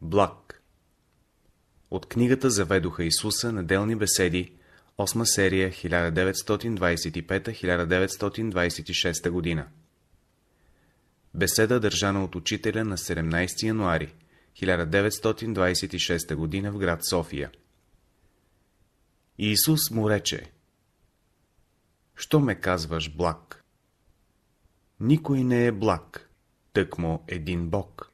Благ. От книгата Заведоха Исуса неделни беседи, 8 серия 1925-1926 година. Беседа държана от учителя на 17 януари 1926 година в град София. Иисус му рече «Що ме казваш благ?» Никой не е благ, тъкмо един Бог.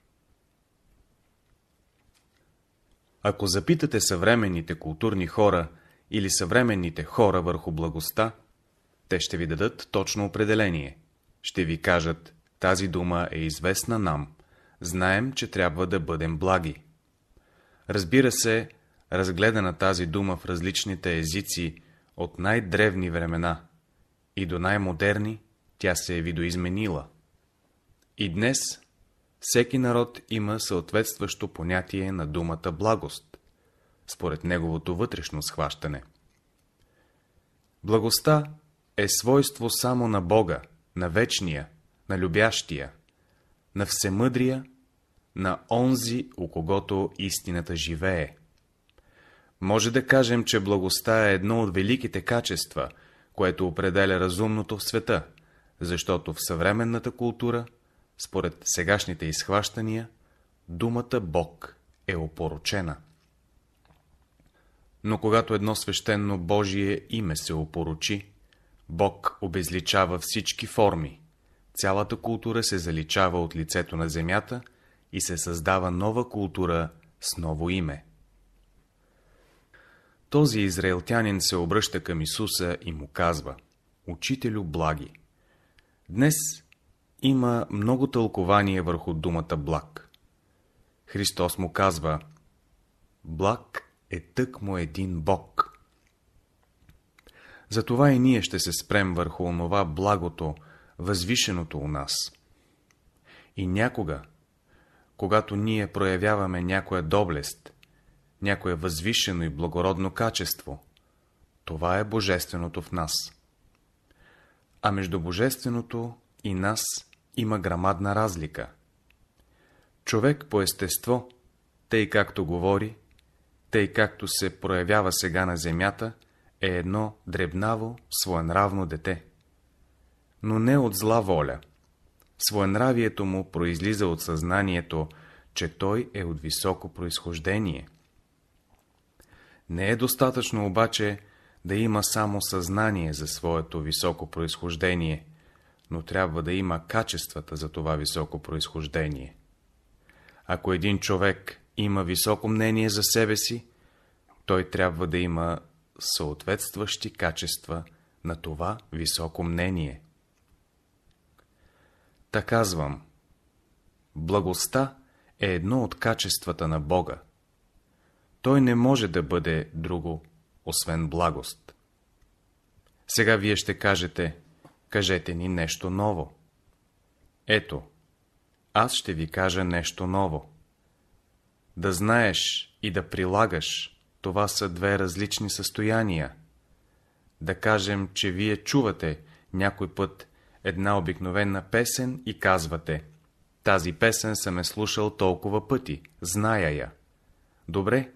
Ако запитате съвременните културни хора или съвременните хора върху благостта, те ще ви дадат точно определение. Ще ви кажат, тази дума е известна нам, знаем, че трябва да бъдем благи. Разбира се, разгледана тази дума в различните езици от най-древни времена и до най-модерни, тя се е видоизменила. И днес всеки народ има съответстващо понятие на думата благост, според неговото вътрешно схващане. Благостта е свойство само на Бога, на Вечния, на Любящия, на Всемъдрия, на онзи, у когото истината живее. Може да кажем, че благостта е едно от великите качества, което определя разумното в света, защото в съвременната култура – според сегашните изхващания, думата Бог е опорочена. Но когато едно свещено Божие име се опорочи, Бог обезличава всички форми, цялата култура се заличава от лицето на земята и се създава нова култура с ново име. Този израелтянин се обръща към Исуса и му казва, Учителю благи, днес има много тълкование върху думата благ. Христос му казва Благ е тъкмо един Бог. Затова и ние ще се спрем върху онова благото, възвишеното у нас. И някога, когато ние проявяваме някоя доблест, някое възвишено и благородно качество, това е божественото в нас. А между божественото и нас има грамадна разлика. Човек по естество, тъй както говори, тъй както се проявява сега на земята, е едно дребнаво, своенравно дете. Но не от зла воля. Своенравието му произлиза от съзнанието, че той е от високо произхождение. Не е достатъчно обаче да има само съзнание за своето високо происхождение – но трябва да има качествата за това високо произхождение. Ако един човек има високо мнение за себе си, той трябва да има съответстващи качества на това високо мнение. Та казвам, благостта е едно от качествата на Бога. Той не може да бъде друго, освен благост. Сега вие ще кажете, Кажете ни нещо ново. Ето, аз ще ви кажа нещо ново. Да знаеш и да прилагаш, това са две различни състояния. Да кажем, че вие чувате някой път една обикновена песен и казвате «Тази песен съм е слушал толкова пъти, зная я». Добре,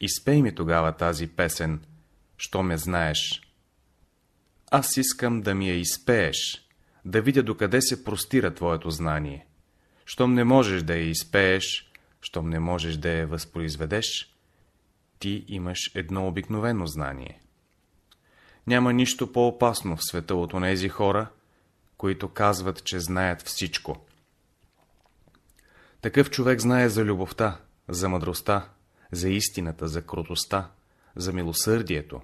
изпей ми тогава тази песен, що ме знаеш. Аз искам да ми я изпееш, да видя докъде се простира твоето знание. Щом не можеш да я изпееш, щом не можеш да я възпроизведеш, ти имаш едно обикновено знание. Няма нищо по-опасно в света от онези хора, които казват, че знаят всичко. Такъв човек знае за любовта, за мъдростта, за истината, за крутостта, за милосърдието,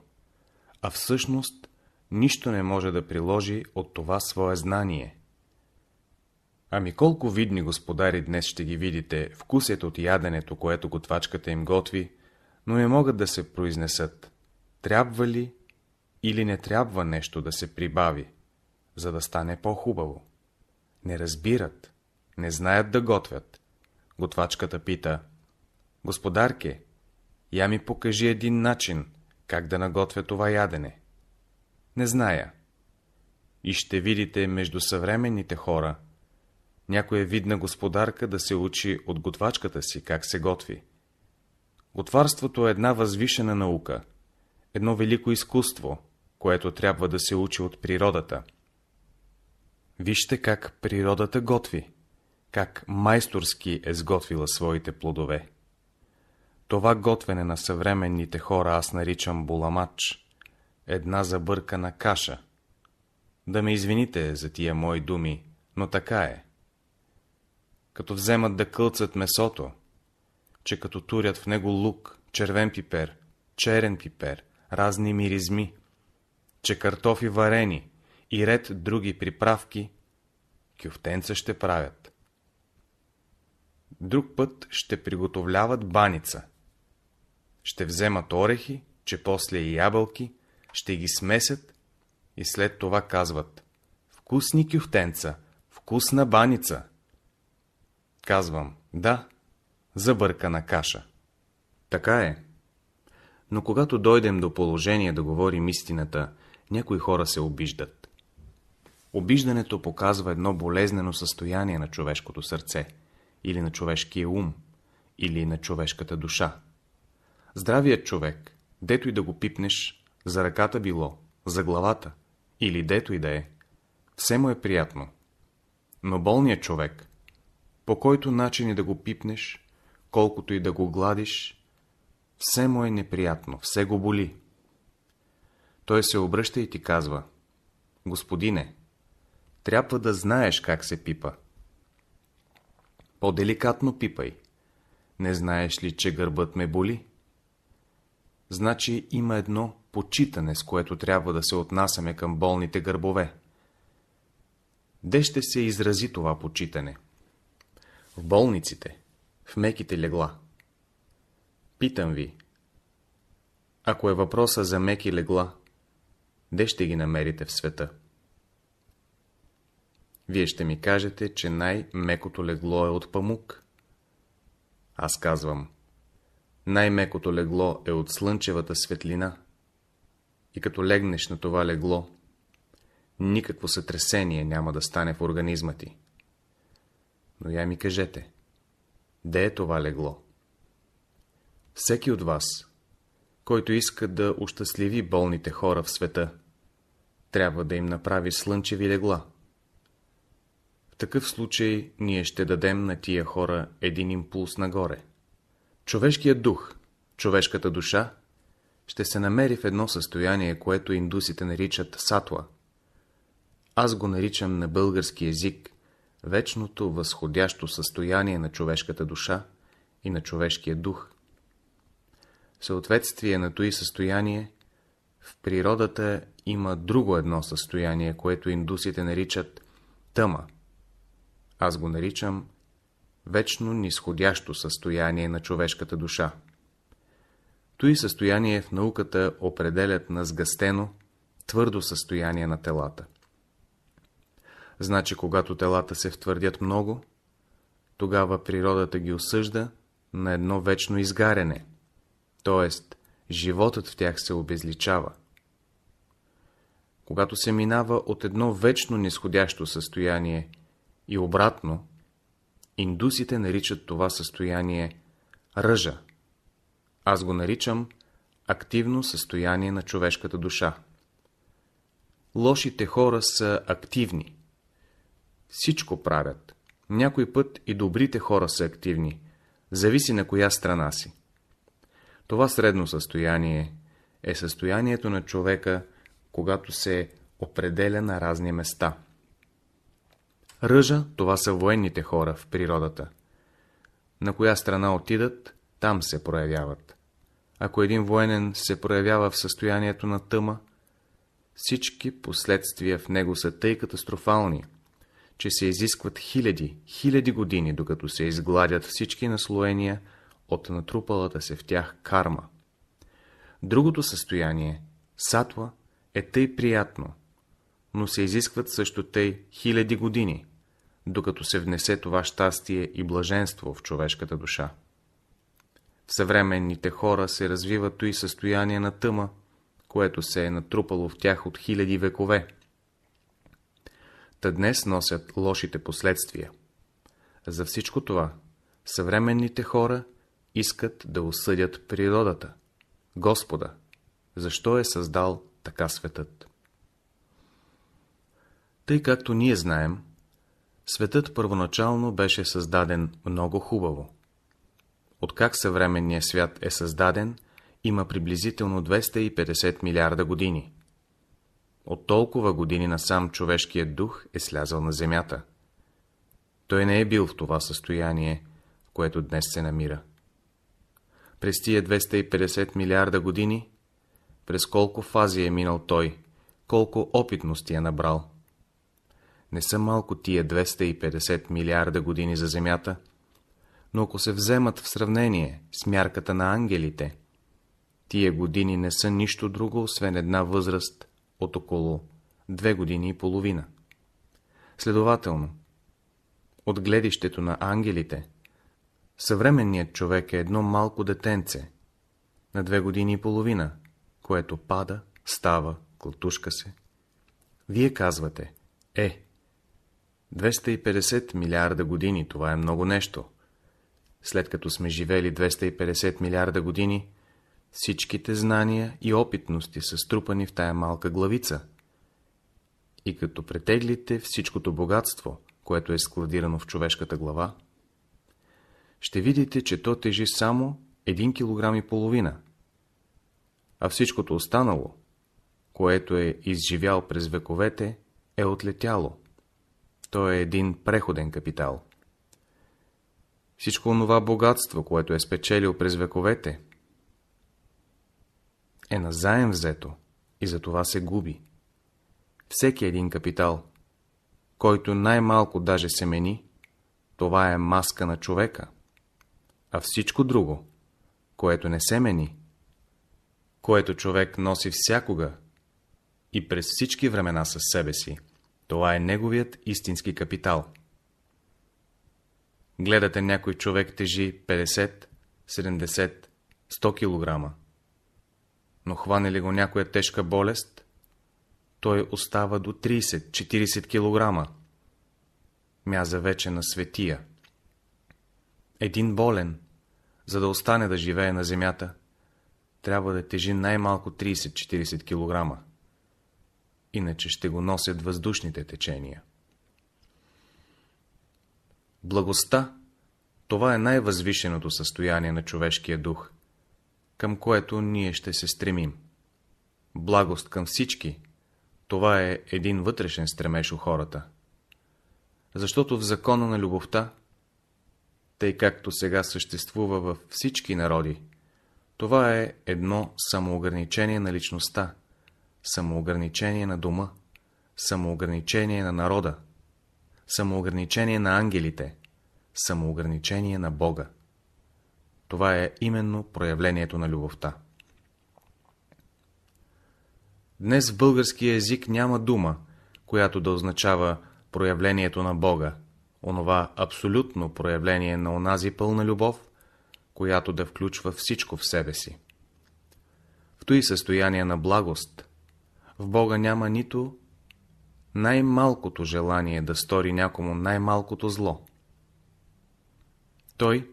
а всъщност нищо не може да приложи от това свое знание. Ами колко видни господари днес ще ги видите, вкусят от яденето, което готвачката им готви, но не могат да се произнесат, трябва ли или не трябва нещо да се прибави, за да стане по-хубаво. Не разбират, не знаят да готвят. Готвачката пита, Господарке, я ми покажи един начин, как да наготвя това ядене. Не зная. И ще видите между съвременните хора, някоя е видна господарка да се учи от готвачката си, как се готви. Готварството е една възвишена наука, едно велико изкуство, което трябва да се учи от природата. Вижте как природата готви, как майсторски е сготвила своите плодове. Това готвене на съвременните хора аз наричам буламач една забъркана каша. Да ме извините за тия мои думи, но така е. Като вземат да кълцат месото, че като турят в него лук, червен пипер, черен пипер, разни миризми, че картофи варени и ред други приправки, кюфтенца ще правят. Друг път ще приготовляват баница. Ще вземат орехи, че после и ябълки, ще ги смесят и след това казват «Вкусни кюфтенца, вкусна баница». Казвам «Да, забъркана каша». Така е. Но когато дойдем до положение да говорим истината, някои хора се обиждат. Обиждането показва едно болезнено състояние на човешкото сърце, или на човешкия ум, или на човешката душа. Здравият човек, дето и да го пипнеш, за ръката било, за главата или дето и да е. Все му е приятно. Но болният човек, по който начин и да го пипнеш, колкото и да го гладиш, все му е неприятно, все го боли. Той се обръща и ти казва, Господине, трябва да знаеш как се пипа. По-деликатно пипай. Не знаеш ли, че гърбът ме боли? Значи има едно почитане, с което трябва да се отнасяме към болните гърбове. Де ще се изрази това почитане? В болниците, в меките легла. Питам ви, ако е въпроса за меки легла, де ще ги намерите в света? Вие ще ми кажете, че най-мекото легло е от памук. Аз казвам, най-мекото легло е от слънчевата светлина и като легнеш на това легло, никакво сътресение няма да стане в организма ти. Но я ми кажете, де е това легло? Всеки от вас, който иска да ощастливи болните хора в света, трябва да им направи слънчеви легла. В такъв случай ние ще дадем на тия хора един импулс нагоре. Човешкият дух, човешката душа ще се намери в едно състояние, което индусите наричат сатва. Аз го наричам на български язик вечното възходящо състояние на човешката душа и на човешкия дух. В съответствие на този състояние, в природата има друго едно състояние, което индусите наричат тъма. Аз го наричам вечно нисходящо състояние на човешката душа. Той състояние в науката определят на сгъстено, твърдо състояние на телата. Значи, когато телата се втвърдят много, тогава природата ги осъжда на едно вечно изгаряне, т.е. животът в тях се обезличава. Когато се минава от едно вечно нисходящо състояние и обратно, индусите наричат това състояние ръжа. Аз го наричам активно състояние на човешката душа. Лошите хора са активни. Всичко правят. Някой път и добрите хора са активни. Зависи на коя страна си. Това средно състояние е състоянието на човека, когато се определя на разни места. Ръжа, това са военните хора в природата. На коя страна отидат, там се проявяват ако един военен се проявява в състоянието на тъма, всички последствия в него са тъй катастрофални, че се изискват хиляди, хиляди години, докато се изгладят всички наслоения от натрупалата се в тях карма. Другото състояние, сатва, е тъй приятно, но се изискват също тъй хиляди години, докато се внесе това щастие и блаженство в човешката душа. В съвременните хора се развива и състояние на тъма, което се е натрупало в тях от хиляди векове. Та днес носят лошите последствия. За всичко това съвременните хора искат да осъдят природата, Господа, защо е създал така светът. Тъй както ние знаем, светът първоначално беше създаден много хубаво. Откак съвременният свят е създаден, има приблизително 250 милиарда години. От толкова години насам човешкият дух е слязал на земята. Той не е бил в това състояние, в което днес се намира. През тия 250 милиарда години, през колко фази е минал той, колко опитности е набрал. Не са малко тия 250 милиарда години за Земята, но ако се вземат в сравнение с мярката на ангелите, тия години не са нищо друго, освен една възраст от около две години и половина. Следователно, от гледището на ангелите, съвременният човек е едно малко детенце на две години и половина, което пада, става, клатушка се. Вие казвате, е, 250 милиарда години, това е много нещо след като сме живели 250 милиарда години, всичките знания и опитности са струпани в тая малка главица. И като претеглите всичкото богатство, което е складирано в човешката глава, ще видите, че то тежи само 1,5 кг, а всичкото останало, което е изживял през вековете, е отлетяло. То е един преходен капитал всичко онова богатство, което е спечелил през вековете, е назаем взето и за това се губи. Всеки един капитал, който най-малко даже се мени, това е маска на човека, а всичко друго, което не се мени, което човек носи всякога и през всички времена със себе си, това е неговият истински капитал – Гледате някой човек тежи 50, 70, 100 кг. Но хване ли го някоя тежка болест, той остава до 30-40 кг. Мяза вече на светия. Един болен, за да остане да живее на земята, трябва да тежи най-малко 30-40 кг. Иначе ще го носят въздушните течения. Благостта – това е най-възвишеното състояние на човешкия дух, към което ние ще се стремим. Благост към всички – това е един вътрешен стремеж у хората. Защото в закона на любовта, тъй както сега съществува във всички народи, това е едно самоограничение на личността, самоограничение на дома, самоограничение на народа, самоограничение на ангелите, самоограничение на Бога. Това е именно проявлението на любовта. Днес в българския език няма дума, която да означава проявлението на Бога, онова абсолютно проявление на онази пълна любов, която да включва всичко в себе си. В той състояние на благост, в Бога няма нито най-малкото желание да стори някому най-малкото зло. Той,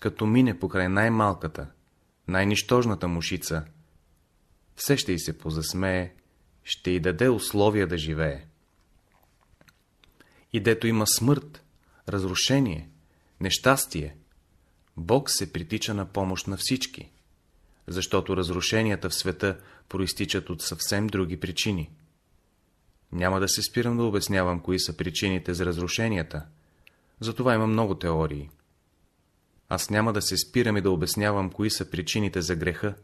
като мине покрай най-малката, най-нищожната мушица, все ще й се позасмее, ще й даде условия да живее. И дето има смърт, разрушение, нещастие, Бог се притича на помощ на всички, защото разрушенията в света проистичат от съвсем други причини. Няма да се спирам да обяснявам, кои са причините за разрушенията. За това има много теории. Аз няма да се спирам и да обяснявам, кои са причините за греха.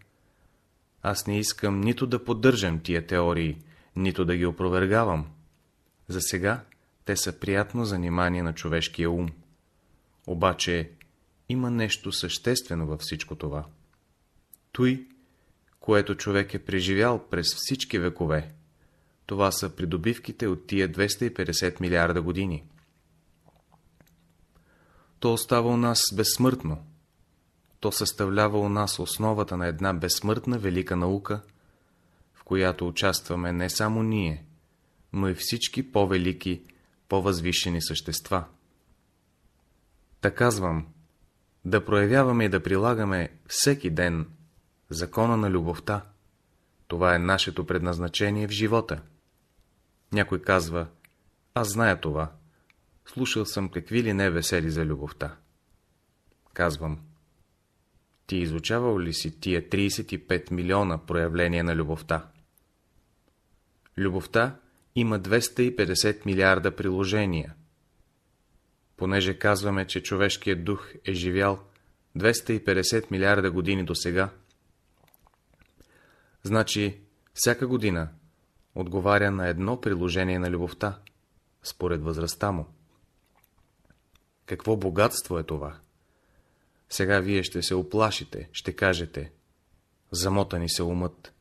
Аз не искам нито да поддържам тия теории, нито да ги опровергавам. За сега те са приятно занимание на човешкия ум. Обаче има нещо съществено във всичко това. Той, което човек е преживял през всички векове, това са придобивките от тия 250 милиарда години. То остава у нас безсмъртно. То съставлява у нас основата на една безсмъртна велика наука, в която участваме не само ние, но и всички по-велики, по-възвишени същества. Та да казвам, да проявяваме и да прилагаме всеки ден закона на любовта. Това е нашето предназначение в живота. Някой казва, аз зная това. Слушал съм какви ли не весели за любовта. Казвам, ти изучавал ли си тия 35 милиона проявления на любовта? Любовта има 250 милиарда приложения. Понеже казваме, че човешкият дух е живял 250 милиарда години до сега, значи всяка година отговаря на едно приложение на любовта, според възрастта му. Какво богатство е това? Сега вие ще се оплашите, ще кажете. Замота ни се умът.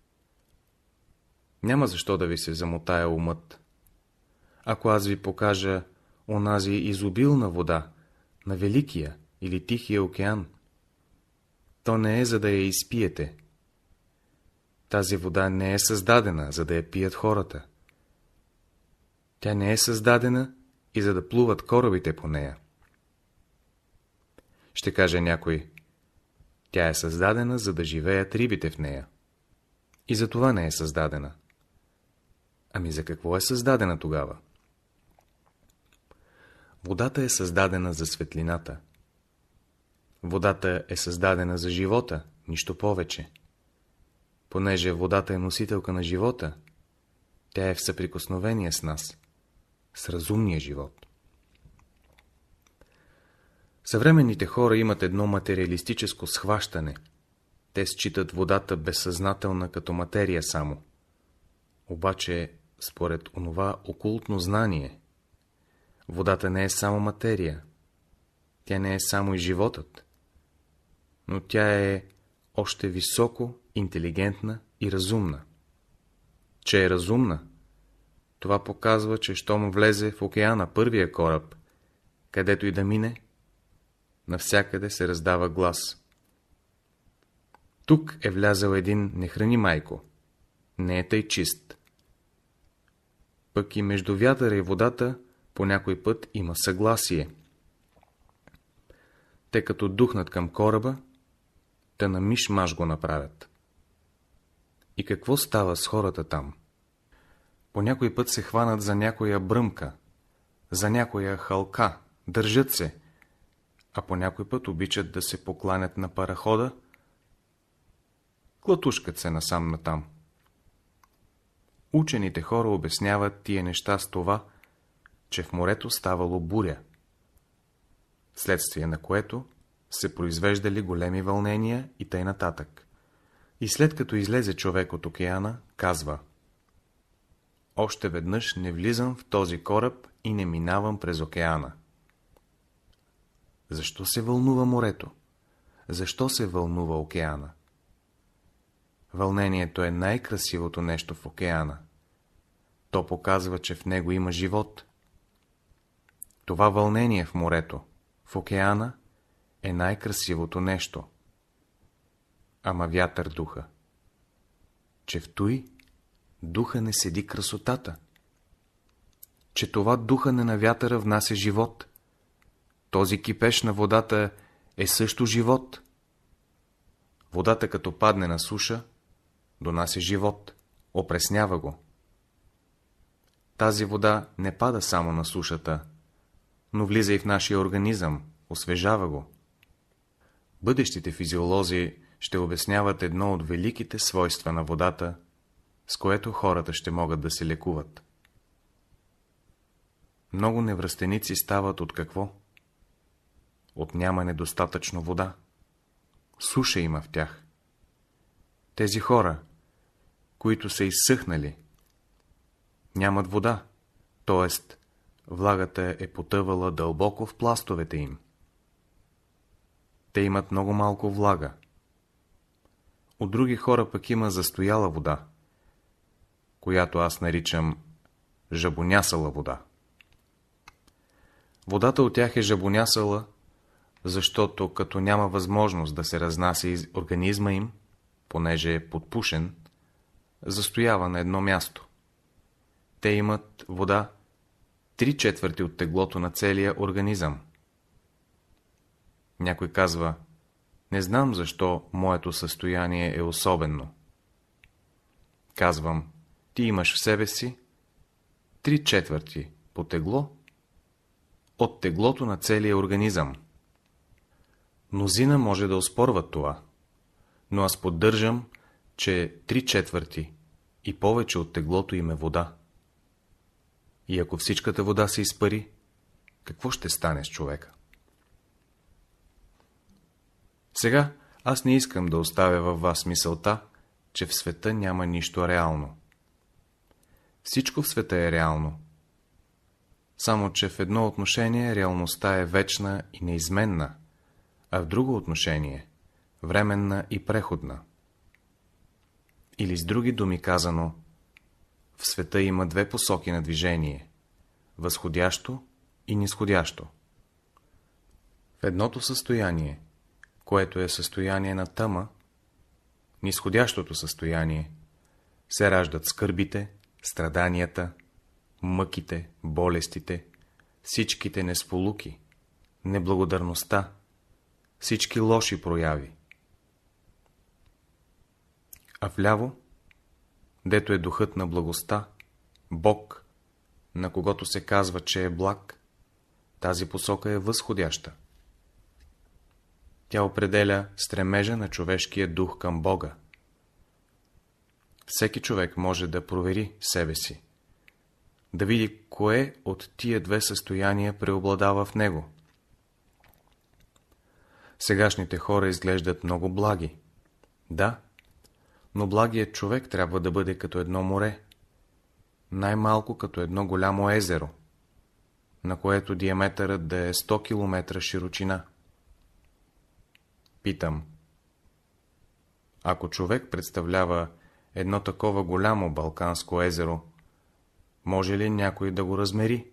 Няма защо да ви се замотая умът. Ако аз ви покажа онази изобилна вода на Великия или Тихия океан, то не е за да я изпиете, тази вода не е създадена, за да я пият хората. Тя не е създадена и за да плуват корабите по нея. Ще каже някой, тя е създадена, за да живеят рибите в нея. И за това не е създадена. Ами за какво е създадена тогава? Водата е създадена за светлината. Водата е създадена за живота, нищо повече. Понеже водата е носителка на живота, тя е в съприкосновение с нас, с разумния живот. Съвременните хора имат едно материалистическо схващане. Те считат водата безсъзнателна като материя само. Обаче, според онова окултно знание, водата не е само материя, тя не е само и животът, но тя е още високо интелигентна и разумна. Че е разумна, това показва, че щом влезе в океана първия кораб, където и да мине, навсякъде се раздава глас. Тук е влязал един не храни майко, не е тъй чист. Пък и между вятъра и водата по някой път има съгласие. Те като духнат към кораба, та на миш-маш го направят. И какво става с хората там? По някой път се хванат за някоя бръмка, за някоя халка, държат се, а по някой път обичат да се покланят на парахода, клатушкат се насам натам. Учените хора обясняват тия неща с това, че в морето ставало буря, следствие на което се произвеждали големи вълнения и тъй нататък. И след като излезе човек от океана, казва Още веднъж не влизам в този кораб и не минавам през океана. Защо се вълнува морето? Защо се вълнува океана? Вълнението е най-красивото нещо в океана. То показва, че в него има живот. Това вълнение в морето, в океана, е най-красивото нещо – ама вятър духа. Че в той духа не седи красотата. Че това духане на вятъра внася живот. Този кипеш на водата е също живот. Водата като падне на суша, донася живот, опреснява го. Тази вода не пада само на сушата, но влиза и в нашия организъм, освежава го. Бъдещите физиолози ще обясняват едно от великите свойства на водата, с което хората ще могат да се лекуват. Много невръстеници стават от какво? От няма недостатъчно вода. Суша има в тях. Тези хора, които са изсъхнали, нямат вода, т.е. влагата е потъвала дълбоко в пластовете им. Те имат много малко влага от други хора пък има застояла вода, която аз наричам жабонясала вода. Водата от тях е жабонясала, защото като няма възможност да се разнася из организма им, понеже е подпушен, застоява на едно място. Те имат вода три четвърти от теглото на целия организъм. Някой казва, не знам защо моето състояние е особено. Казвам, ти имаш в себе си три четвърти по тегло от теглото на целия организъм. Мнозина може да оспорват това, но аз поддържам, че три четвърти и повече от теглото им е вода. И ако всичката вода се изпари, какво ще стане с човека? Сега аз не искам да оставя във вас мисълта, че в света няма нищо реално. Всичко в света е реално. Само, че в едно отношение реалността е вечна и неизменна, а в друго отношение – временна и преходна. Или с други думи казано, в света има две посоки на движение – възходящо и нисходящо. В едното състояние – което е състояние на тъма, нисходящото състояние, се раждат скърбите, страданията, мъките, болестите, всичките несполуки, неблагодарността, всички лоши прояви. А вляво, дето е духът на благостта, Бог, на когото се казва, че е благ, тази посока е възходяща. Тя определя стремежа на човешкия дух към Бога. Всеки човек може да провери себе си, да види кое от тия две състояния преобладава в него. Сегашните хора изглеждат много благи. Да, но благият човек трябва да бъде като едно море, най-малко като едно голямо езеро, на което диаметърът да е 100 км широчина. Питам. Ако човек представлява едно такова голямо Балканско езеро, може ли някой да го размери?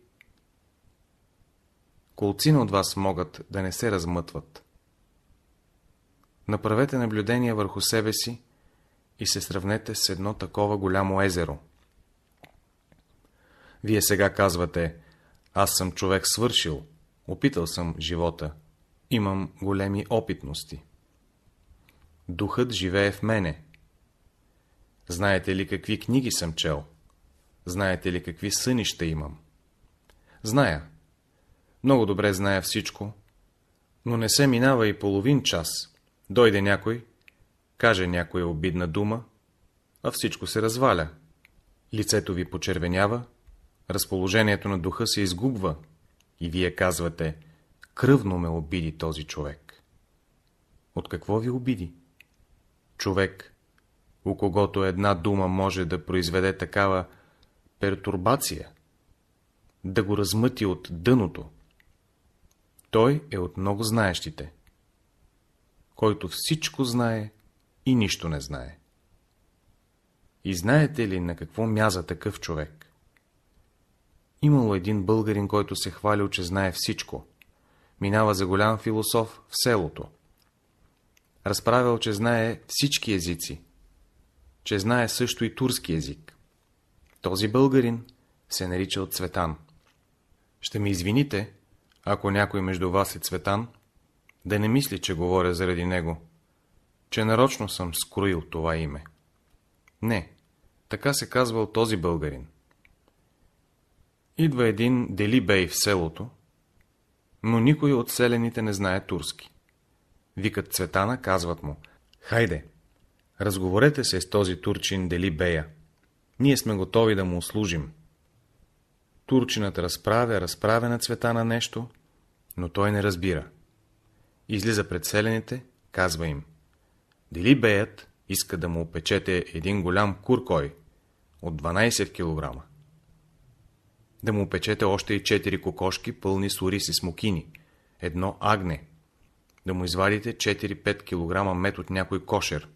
Колцина от вас могат да не се размътват. Направете наблюдение върху себе си и се сравнете с едно такова голямо езеро. Вие сега казвате, аз съм човек свършил, опитал съм живота, имам големи опитности. Духът живее в мене. Знаете ли какви книги съм чел? Знаете ли какви сънища имам? Зная. Много добре зная всичко, но не се минава и половин час. Дойде някой, каже някоя обидна дума, а всичко се разваля. Лицето ви почервенява, разположението на духа се изгубва и вие казвате – Кръвно ме обиди този човек. От какво ви обиди? Човек, у когото една дума може да произведе такава пертурбация, да го размъти от дъното. Той е от много знаещите, който всичко знае и нищо не знае. И знаете ли на какво мяза такъв човек? Имало един българин, който се хвалил, че знае всичко минава за голям философ в селото. Разправил, че знае всички езици, че знае също и турски език. Този българин се наричал Цветан. Ще ми извините, ако някой между вас е Цветан, да не мисли, че говоря заради него, че нарочно съм скроил това име. Не, така се казвал този българин. Идва един Делибей в селото, но никой от селените не знае турски. Викат Цветана, казват му, хайде, разговорете се с този турчин Дели Бея. Ние сме готови да му услужим. Турчинът разправя, разправя на Цветана нещо, но той не разбира. Излиза пред селените, казва им, Дели Беят иска да му опечете един голям куркой от 12 килограма да му печете още и четири кокошки, пълни с ориз и смокини, едно агне, да му извадите 4-5 кг мед от някой кошер.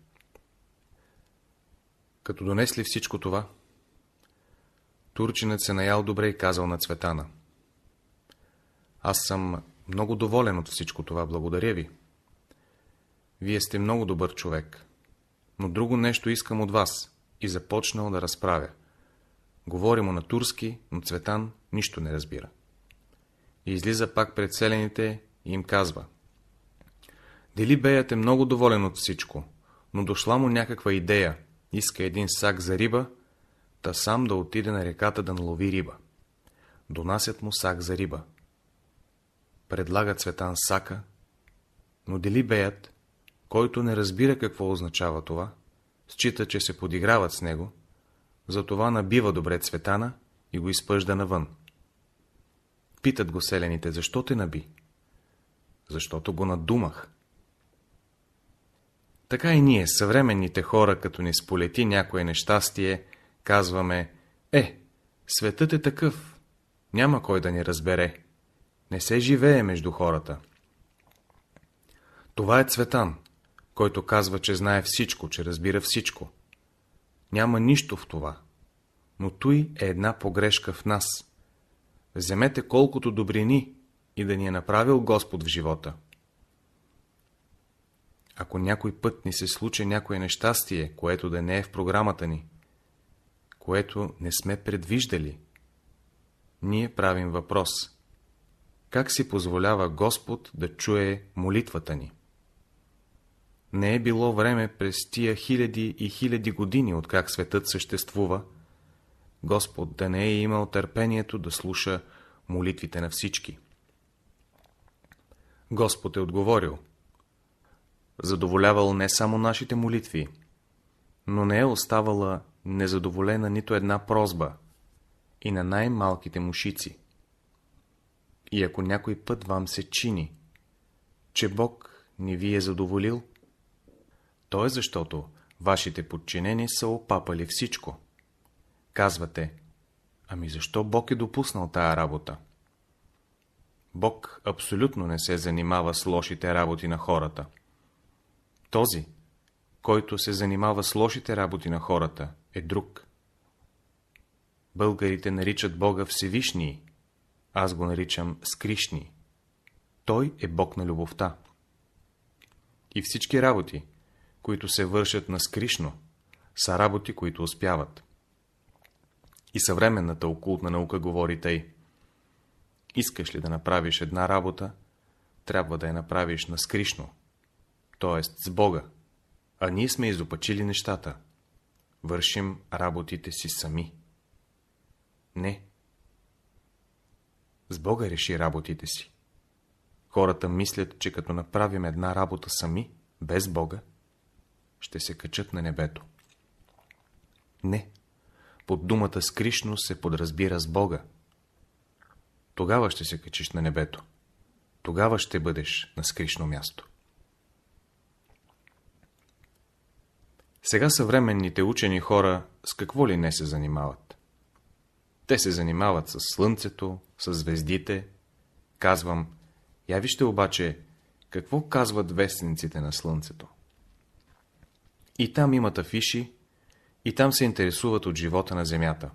Като донесли всичко това, турчинът се наял добре и казал на Цветана. Аз съм много доволен от всичко това, благодаря ви. Вие сте много добър човек, но друго нещо искам от вас и започнал да разправя. Говори му на турски, но Цветан нищо не разбира. И излиза пак пред селените и им казва. Дели беят е много доволен от всичко, но дошла му някаква идея. Иска един сак за риба, та сам да отиде на реката да налови риба. Донасят му сак за риба. Предлага Цветан сака, но Дели беят, който не разбира какво означава това, счита, че се подиграват с него, затова набива добре цветана и го изпъжда навън. Питат го селените, защо те наби? Защото го надумах. Така и ние, съвременните хора, като ни сполети някое нещастие, казваме, е, светът е такъв, няма кой да ни разбере, не се живее между хората. Това е Цветан, който казва, че знае всичко, че разбира всичко. Няма нищо в това. Но той е една погрешка в нас. Вземете колкото добрини и да ни е направил Господ в живота. Ако някой път ни се случи някое нещастие, което да не е в програмата ни, което не сме предвиждали, ние правим въпрос. Как си позволява Господ да чуе молитвата ни? Не е било време през тия хиляди и хиляди години, откак светът съществува, Господ да не е имал търпението да слуша молитвите на всички. Господ е отговорил. Задоволявал не само нашите молитви, но не е оставала незадоволена нито една прозба и на най-малките мушици. И ако някой път вам се чини, че Бог не ви е задоволил, то е защото вашите подчинени са опапали всичко. Казвате, ами защо Бог е допуснал тая работа? Бог абсолютно не се занимава с лошите работи на хората. Този, който се занимава с лошите работи на хората, е друг. Българите наричат Бога Всевишни, аз го наричам Скришни. Той е Бог на любовта. И всички работи, които се вършат наскришно, са работи, които успяват. И съвременната окултна наука говори тъй. Искаш ли да направиш една работа, трябва да я направиш наскришно, т.е. с Бога. А ние сме изопачили нещата. Вършим работите си сами. Не. С Бога реши работите си. Хората мислят, че като направим една работа сами, без Бога, ще се качат на небето. Не. Под думата с Кришно се подразбира с Бога. Тогава ще се качиш на небето. Тогава ще бъдеш на скришно място. Сега съвременните учени хора с какво ли не се занимават? Те се занимават с слънцето, с звездите. Казвам, я вижте обаче, какво казват вестниците на слънцето? И там имат афиши, и там се интересуват от живота на земята.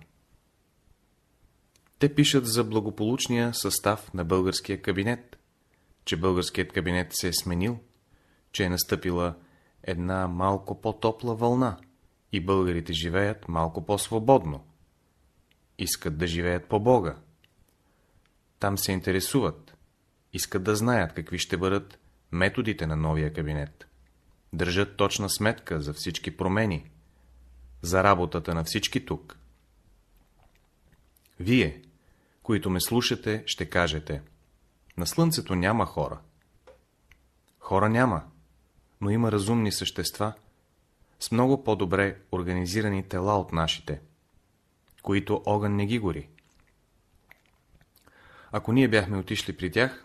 Те пишат за благополучния състав на българския кабинет, че българският кабинет се е сменил, че е настъпила една малко по-топла вълна и българите живеят малко по-свободно. Искат да живеят по Бога. Там се интересуват, искат да знаят какви ще бъдат методите на новия кабинет държат точна сметка за всички промени, за работата на всички тук. Вие, които ме слушате, ще кажете На слънцето няма хора. Хора няма, но има разумни същества с много по-добре организирани тела от нашите, които огън не ги гори. Ако ние бяхме отишли при тях,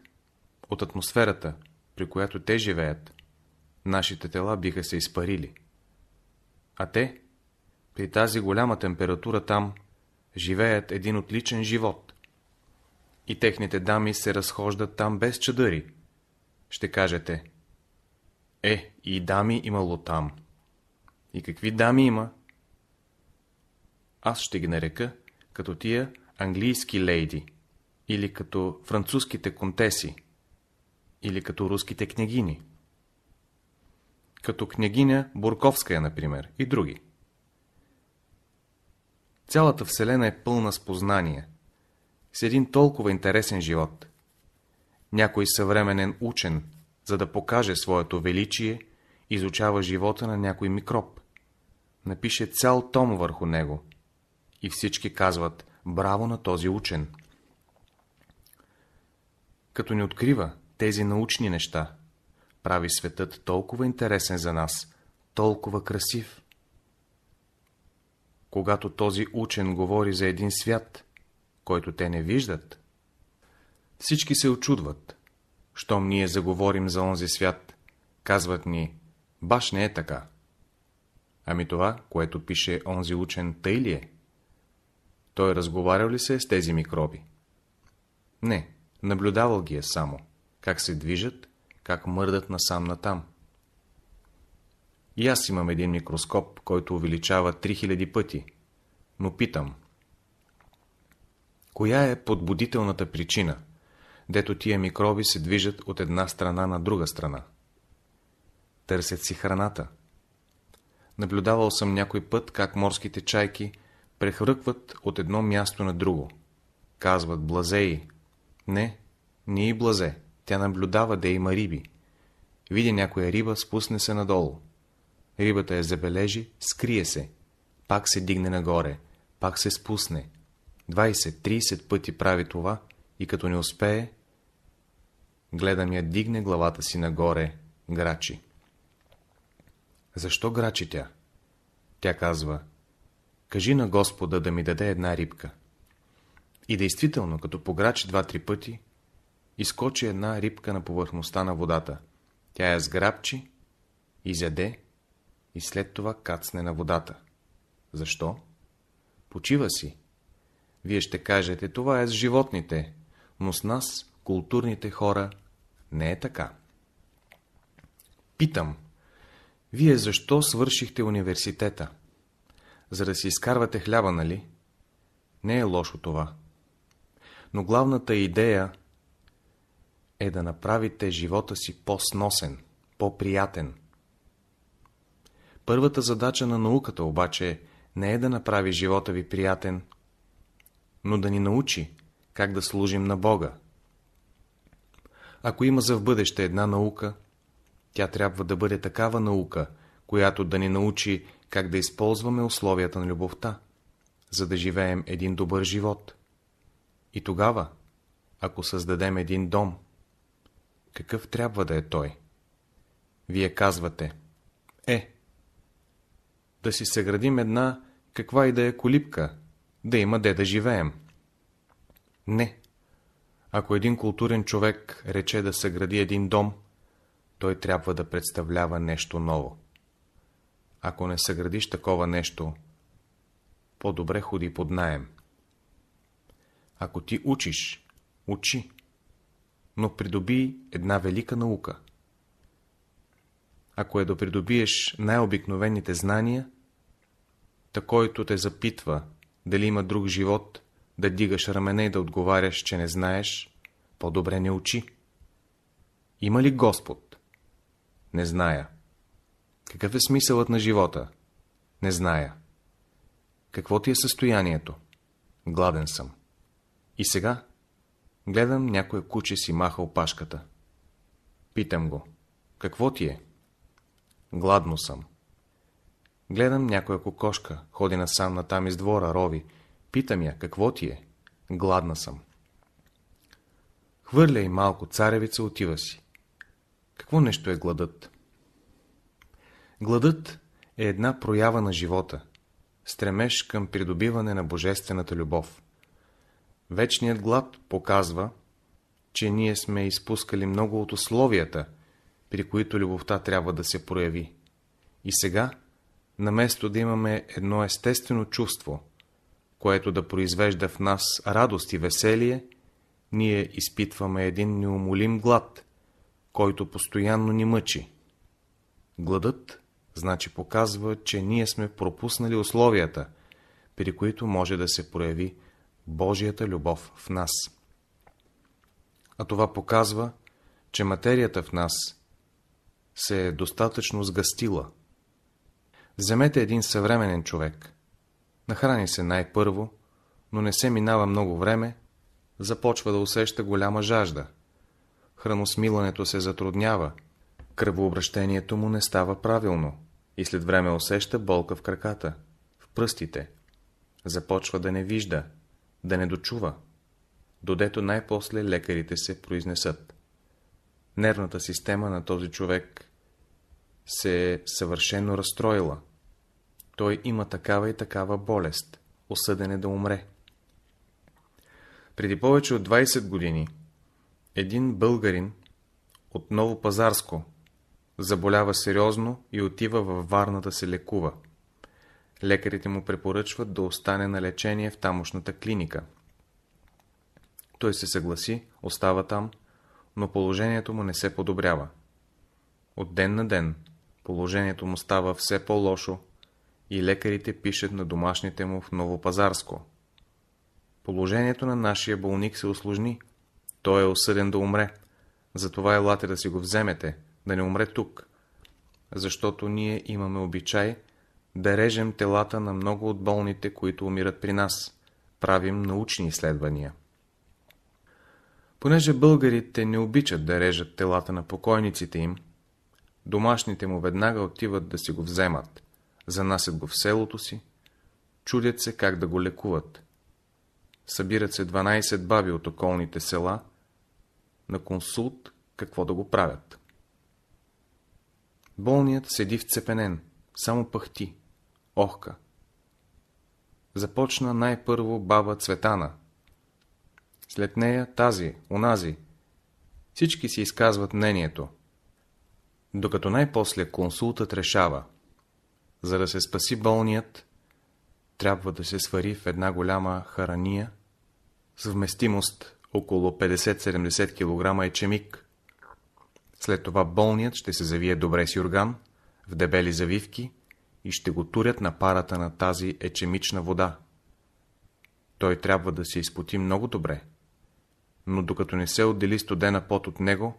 от атмосферата, при която те живеят, нашите тела биха се изпарили. А те, при тази голяма температура там, живеят един отличен живот. И техните дами се разхождат там без чадъри. Ще кажете, е, и дами имало там. И какви дами има? Аз ще ги нарека като тия английски лейди, или като французските контеси, или като руските княгини като княгиня Бурковская, например, и други. Цялата Вселена е пълна с познания, с един толкова интересен живот. Някой съвременен учен, за да покаже своето величие, изучава живота на някой микроб, напише цял том върху него и всички казват «Браво на този учен!» Като ни открива тези научни неща, прави светът толкова интересен за нас, толкова красив. Когато този учен говори за един свят, който те не виждат, всички се очудват. Щом ние заговорим за онзи свят, казват ни, баш не е така. Ами това, което пише онзи учен, тъй ли е? Той разговарял ли се с тези микроби? Не, наблюдавал ги е само, как се движат как мърдат насам-натам. И аз имам един микроскоп, който увеличава 3000 пъти, но питам. Коя е подбудителната причина, дето тия микроби се движат от една страна на друга страна? Търсят си храната. Наблюдавал съм някой път, как морските чайки прехръкват от едно място на друго. Казват блазеи. Не, не и блазе. Тя наблюдава да има риби. Видя някоя риба, спусне се надолу. Рибата я забележи, скрие се. Пак се дигне нагоре, пак се спусне. 20-30 пъти прави това и като не успее, гледам я дигне главата си нагоре, грачи. Защо грачи тя? Тя казва, кажи на Господа да ми даде една рибка. И действително, като пограчи два-три пъти, Изкочи една рибка на повърхността на водата. Тя я сграбчи, изяде и след това кацне на водата. Защо? Почива си. Вие ще кажете, това е с животните, но с нас, културните хора, не е така. Питам, вие защо свършихте университета? За да си изкарвате хляба, нали? Не е лошо това. Но главната идея е да направите живота си по-сносен, по-приятен. Първата задача на науката обаче не е да направи живота ви приятен, но да ни научи как да служим на Бога. Ако има за в бъдеще една наука, тя трябва да бъде такава наука, която да ни научи как да използваме условията на любовта, за да живеем един добър живот. И тогава, ако създадем един дом, какъв трябва да е той. Вие казвате, е, да си съградим една каква и да е колипка, да има де да живеем. Не. Ако един културен човек рече да съгради един дом, той трябва да представлява нещо ново. Ако не съградиш такова нещо, по-добре ходи под наем. Ако ти учиш, учи но придоби една велика наука. Ако е да придобиеш най-обикновените знания, та който те запитва дали има друг живот, да дигаш рамене и да отговаряш, че не знаеш, по-добре не учи. Има ли Господ? Не зная. Какъв е смисълът на живота? Не зная. Какво ти е състоянието? Гладен съм. И сега Гледам, някое куче си маха опашката. Питам го. Какво ти е? Гладно съм. Гледам някоя кокошка, ходи насам натам из двора, рови. Питам я, какво ти е? Гладна съм. Хвърля и малко царевица, отива си. Какво нещо е гладът? Гладът е една проява на живота, Стремеш към придобиване на божествената любов. Вечният глад показва, че ние сме изпускали много от условията, при които любовта трябва да се прояви. И сега, наместо да имаме едно естествено чувство, което да произвежда в нас радост и веселие, ние изпитваме един неумолим глад, който постоянно ни мъчи. Гладът, значи, показва, че ние сме пропуснали условията, при които може да се прояви Божията любов в нас. А това показва, че материята в нас се е достатъчно сгъстила. Вземете един съвременен човек. Нахрани се най-първо, но не се минава много време, започва да усеща голяма жажда. Храносмилането се затруднява, кръвообращението му не става правилно и след време усеща болка в краката, в пръстите. Започва да не вижда, да не дочува, додето най-после лекарите се произнесат. Нервната система на този човек се е съвършено разстроила. Той има такава и такава болест, осъден е да умре. Преди повече от 20 години един българин отново Пазарско заболява сериозно и отива във Варна да се лекува. Лекарите му препоръчват да остане на лечение в тамошната клиника. Той се съгласи, остава там, но положението му не се подобрява. От ден на ден положението му става все по-лошо и лекарите пишат на домашните му в Новопазарско. Положението на нашия болник се осложни. Той е осъден да умре. Затова елате да си го вземете, да не умре тук. Защото ние имаме обичай да режем телата на много от болните, които умират при нас. Правим научни изследвания. Понеже българите не обичат да режат телата на покойниците им, домашните му веднага отиват да си го вземат, занасят го в селото си, чудят се как да го лекуват. Събират се 12 баби от околните села, на консулт какво да го правят. Болният седи вцепенен, само пъхти, Охка. Започна най-първо баба Цветана. След нея тази, унази. Всички си изказват мнението. Докато най-после консултът решава. За да се спаси болният, трябва да се свари в една голяма харания с вместимост около 50-70 кг ечемик. След това болният ще се завие добре с юрган, в дебели завивки, и ще го турят на парата на тази ечемична вода. Той трябва да се изпоти много добре, но докато не се отдели студена пот от него,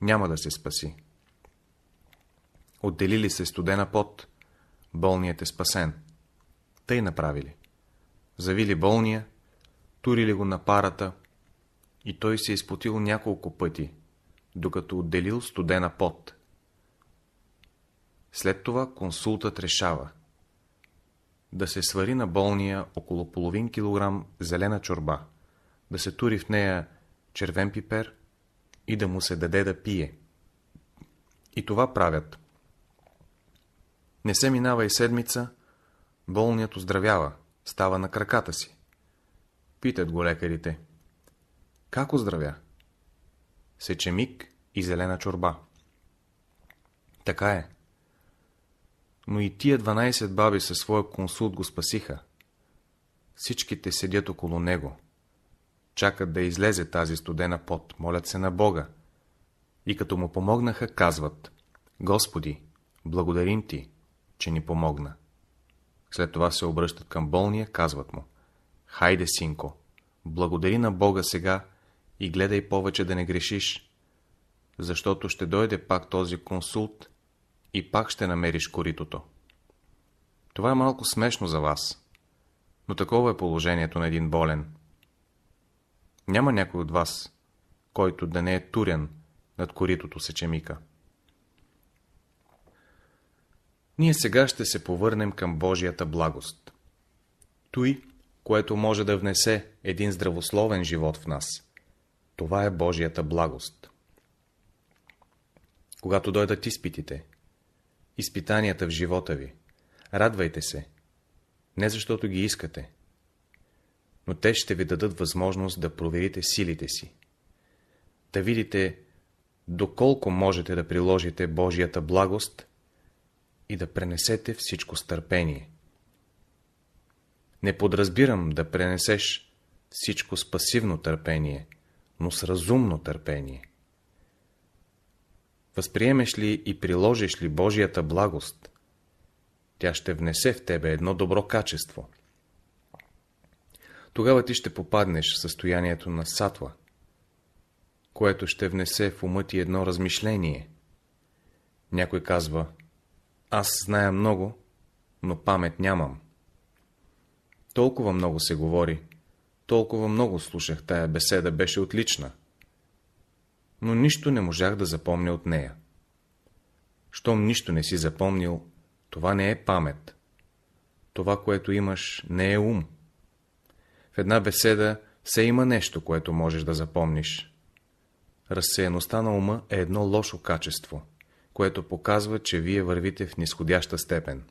няма да се спаси. Отдели ли се студена пот, болният е спасен. Тъй направили. Завили болния, турили го на парата и той се е изпотил няколко пъти, докато отделил студена пот. След това консултът решава да се свари на болния около половин килограм зелена чорба, да се тури в нея червен пипер и да му се даде да пие. И това правят. Не се минава и седмица, болният оздравява, става на краката си. Питат го лекарите. Как оздравя? Сечемик и зелена чорба. Така е но и тия 12 баби със своя консулт го спасиха. Всичките седят около него. Чакат да излезе тази студена пот, молят се на Бога. И като му помогнаха, казват, Господи, благодарим Ти, че ни помогна. След това се обръщат към болния, казват му, Хайде, синко, благодари на Бога сега и гледай повече да не грешиш, защото ще дойде пак този консулт и пак ще намериш коритото. Това е малко смешно за вас, но такова е положението на един болен. Няма някой от вас, който да не е турен над коритото се чемика. Ние сега ще се повърнем към Божията благост. Той, което може да внесе един здравословен живот в нас, това е Божията благост. Когато дойдат изпитите, изпитанията в живота ви. Радвайте се. Не защото ги искате, но те ще ви дадат възможност да проверите силите си. Да видите, доколко можете да приложите Божията благост и да пренесете всичко с търпение. Не подразбирам да пренесеш всичко с пасивно търпение, но с разумно търпение. Възприемеш ли и приложиш ли Божията благост, тя ще внесе в тебе едно добро качество. Тогава ти ще попаднеш в състоянието на сатва, което ще внесе в ума ти едно размишление. Някой казва, аз зная много, но памет нямам. Толкова много се говори, толкова много слушах, тая беседа беше отлична но нищо не можах да запомня от нея. Щом нищо не си запомнил, това не е памет. Това, което имаш, не е ум. В една беседа все има нещо, което можеш да запомниш. Разсеяността на ума е едно лошо качество, което показва, че вие вървите в нисходяща степен.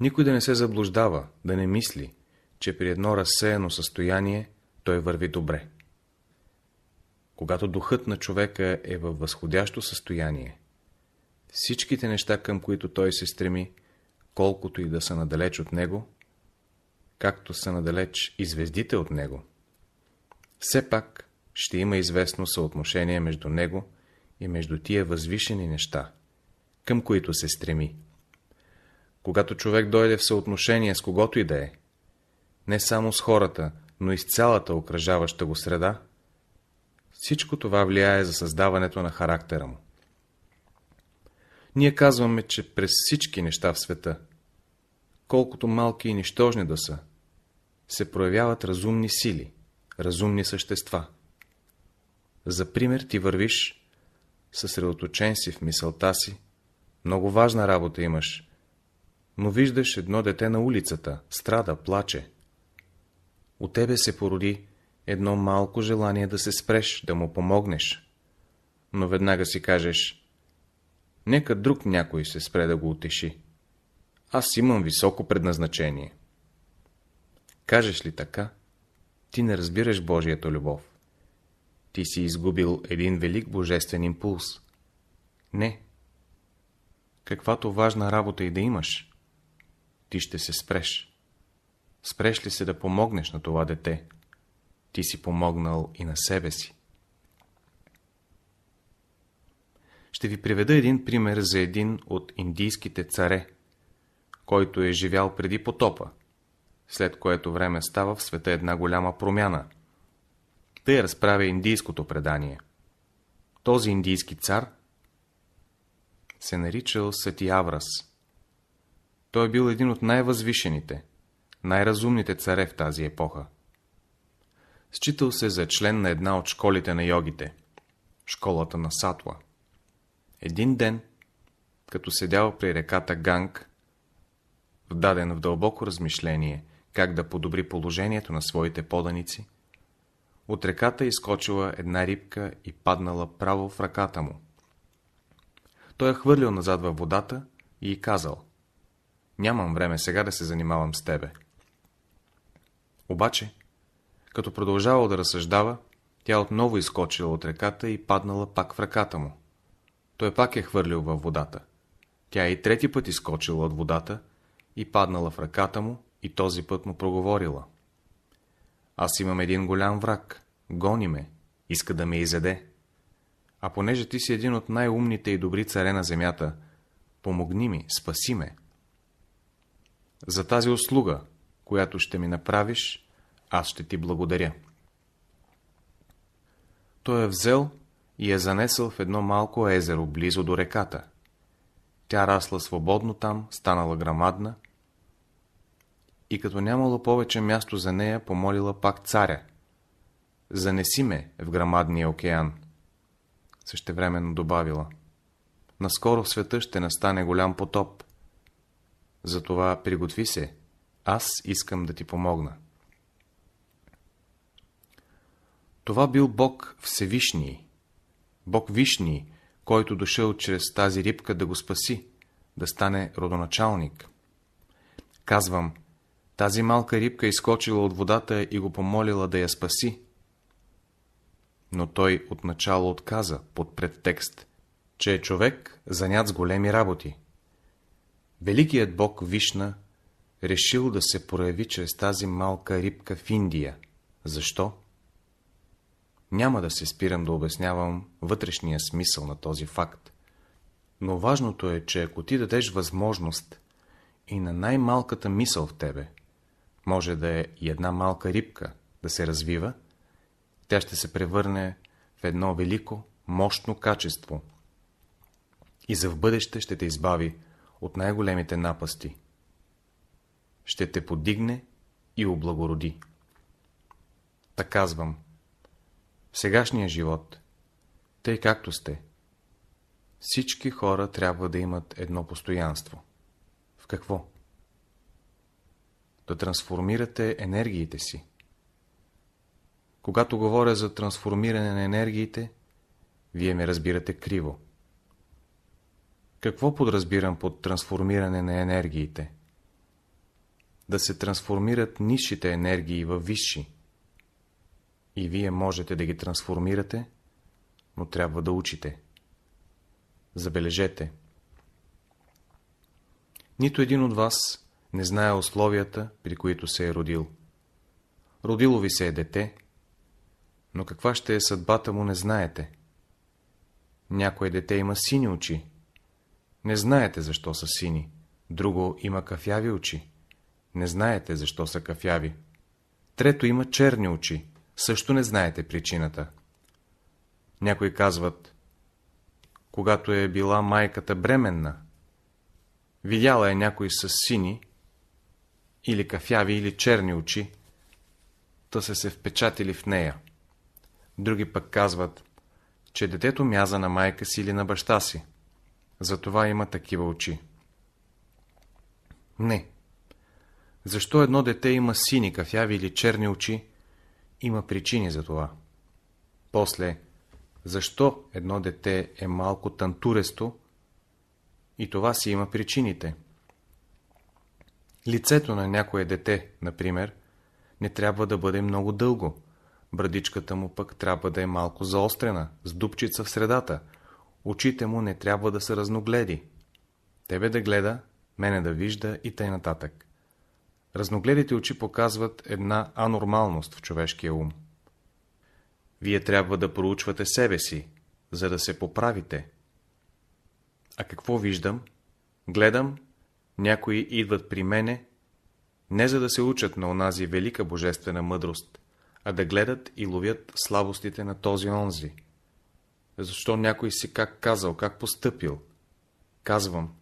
Никой да не се заблуждава, да не мисли, че при едно разсеяно състояние той върви добре. Когато духът на човека е във възходящо състояние, всичките неща, към които той се стреми, колкото и да са надалеч от него, както са надалеч и звездите от него, все пак ще има известно съотношение между него и между тия възвишени неща, към които се стреми. Когато човек дойде в съотношение с когото и да е, не само с хората, но и с цялата окръжаваща го среда, всичко това влияе за създаването на характера му. Ние казваме, че през всички неща в света, колкото малки и нищожни да са, се проявяват разумни сили, разумни същества. За пример ти вървиш, съсредоточен си в мисълта си, много важна работа имаш, но виждаш едно дете на улицата, страда, плаче. От тебе се породи едно малко желание да се спреш, да му помогнеш. Но веднага си кажеш, нека друг някой се спре да го утеши. Аз имам високо предназначение. Кажеш ли така, ти не разбираш Божията любов. Ти си изгубил един велик божествен импулс. Не. Каквато важна работа и да имаш, ти ще се спреш. Спреш ли се да помогнеш на това дете, ти си помогнал и на себе си. Ще ви приведа един пример за един от индийските царе, който е живял преди потопа, след което време става в света една голяма промяна. Тъй разправя индийското предание. Този индийски цар се наричал Сатиаврас. Той е бил един от най-възвишените, най-разумните царе в тази епоха. Считал се за член на една от школите на йогите – школата на Сатла. Един ден, като седял при реката Ганг, вдаден в дълбоко размишление как да подобри положението на своите поданици, от реката изкочила една рибка и паднала право в ръката му. Той е хвърлил назад във водата и й казал «Нямам време сега да се занимавам с тебе». Обаче като продължавал да разсъждава, тя отново изкочила от реката и паднала пак в ръката му. Той пак е хвърлил във водата. Тя и трети път изкочила от водата и паднала в ръката му и този път му проговорила. Аз имам един голям враг, гони ме, иска да ме изеде. А понеже ти си един от най-умните и добри царе на земята, помогни ми, спаси ме. За тази услуга, която ще ми направиш, аз ще ти благодаря. Той е взел и е занесъл в едно малко езеро, близо до реката. Тя расла свободно там, станала грамадна, и като нямало повече място за нея, помолила пак царя. Занеси ме в грамадния океан. Същевременно добавила. Наскоро в света ще настане голям потоп. Затова приготви се. Аз искам да ти помогна. Това бил Бог Всевишни, Бог Вишни, който дошъл чрез тази рибка да го спаси, да стане родоначалник. Казвам, тази малка рибка е изкочила от водата и го помолила да я спаси. Но той отначало отказа под предтекст, че е човек занят с големи работи. Великият бог Вишна решил да се прояви чрез тази малка рибка в Индия. Защо? Няма да се спирам да обяснявам вътрешния смисъл на този факт. Но важното е, че ако ти дадеш възможност и на най-малката мисъл в тебе, може да е и една малка рибка да се развива, тя ще се превърне в едно велико, мощно качество и за в бъдеще ще те избави от най-големите напасти. Ще те подигне и облагороди. Така казвам, в сегашния живот, тъй както сте, всички хора трябва да имат едно постоянство. В какво? Да трансформирате енергиите си. Когато говоря за трансформиране на енергиите, вие ме разбирате криво. Какво подразбирам под трансформиране на енергиите? Да се трансформират нишите енергии във висши, и вие можете да ги трансформирате, но трябва да учите. Забележете. Нито един от вас не знае условията, при които се е родил. Родило ви се е дете, но каква ще е съдбата му не знаете. Някое дете има сини очи. Не знаете защо са сини. Друго има кафяви очи. Не знаете защо са кафяви. Трето има черни очи също не знаете причината. Някои казват, когато е била майката бременна, видяла е някой с сини, или кафяви, или черни очи, то са се впечатили в нея. Други пък казват, че детето мяза на майка си или на баща си. Затова има такива очи. Не. Защо едно дете има сини, кафяви или черни очи, има причини за това. После, защо едно дете е малко тантуресто? И това си има причините. Лицето на някое дете, например, не трябва да бъде много дълго. Брадичката му пък трябва да е малко заострена, с дупчица в средата. Очите му не трябва да са разногледи. Тебе да гледа, мене да вижда и тъй нататък. Разногледите очи показват една анормалност в човешкия ум. Вие трябва да проучвате себе си, за да се поправите. А какво виждам? Гледам, някои идват при мене, не за да се учат на онази велика божествена мъдрост, а да гледат и ловят слабостите на този онзи. Защо някой си как казал, как постъпил? Казвам.